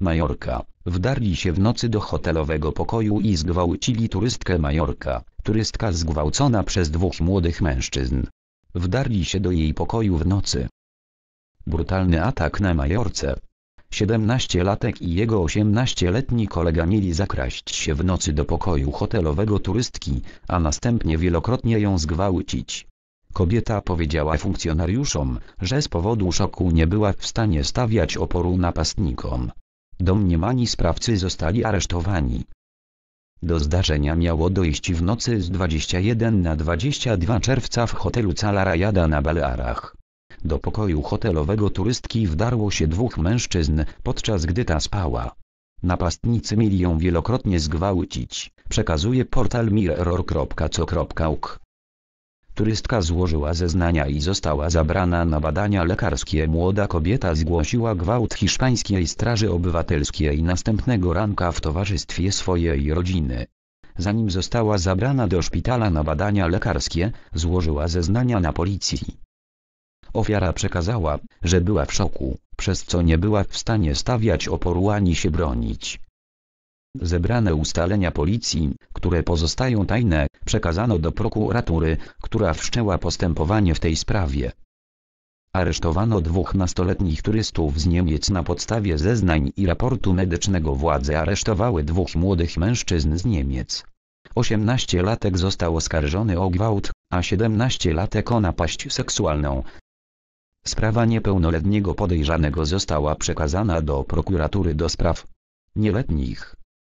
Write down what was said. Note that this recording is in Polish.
Majorka. Wdarli się w nocy do hotelowego pokoju i zgwałcili turystkę Majorka. Turystka zgwałcona przez dwóch młodych mężczyzn. Wdarli się do jej pokoju w nocy. Brutalny atak na Majorce. 17-latek i jego 18-letni kolega mieli zakraść się w nocy do pokoju hotelowego turystki, a następnie wielokrotnie ją zgwałcić. Kobieta powiedziała funkcjonariuszom, że z powodu szoku nie była w stanie stawiać oporu napastnikom, Domniemani sprawcy zostali aresztowani. Do zdarzenia miało dojść w nocy z 21 na 22 czerwca w hotelu Calarajada na Balearach. Do pokoju hotelowego turystki wdarło się dwóch mężczyzn, podczas gdy ta spała. Napastnicy mieli ją wielokrotnie zgwałcić, przekazuje portal mirror.co.uk. Turystka złożyła zeznania i została zabrana na badania lekarskie. Młoda kobieta zgłosiła gwałt hiszpańskiej Straży Obywatelskiej następnego ranka w towarzystwie swojej rodziny. Zanim została zabrana do szpitala na badania lekarskie, złożyła zeznania na policji. Ofiara przekazała, że była w szoku, przez co nie była w stanie stawiać oporu ani się bronić. Zebrane ustalenia policji, które pozostają tajne, przekazano do prokuratury, która wszczęła postępowanie w tej sprawie. Aresztowano dwóch nastoletnich turystów z Niemiec na podstawie zeznań i raportu medycznego władze aresztowały dwóch młodych mężczyzn z Niemiec. 18-latek został oskarżony o gwałt, a 17-latek o napaść seksualną. Sprawa niepełnoletniego podejrzanego została przekazana do prokuratury do spraw nieletnich.